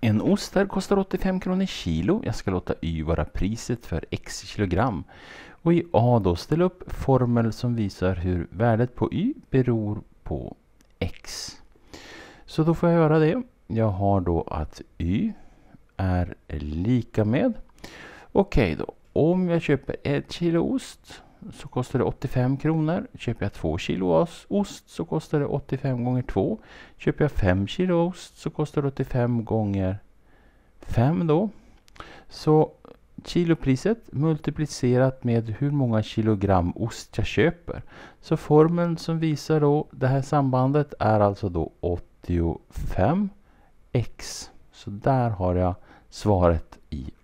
En ost här kostar 85 kronor kilo. Jag ska låta Y vara priset för X kilogram. Och i A då, ställ upp formel som visar hur värdet på Y beror på X. Så då får jag göra det. Jag har då att Y är lika med. Okej okay då, om jag köper ett kilo ost så kostar det 85 kronor. Köper jag 2 kilo ost så kostar det 85 gånger 2. Köper jag 5 kilo ost så kostar det 85 gånger 5 då. Så kilopriset multiplicerat med hur många kilogram ost jag köper. Så formeln som visar då det här sambandet är alltså då 85 x. Så där har jag svaret i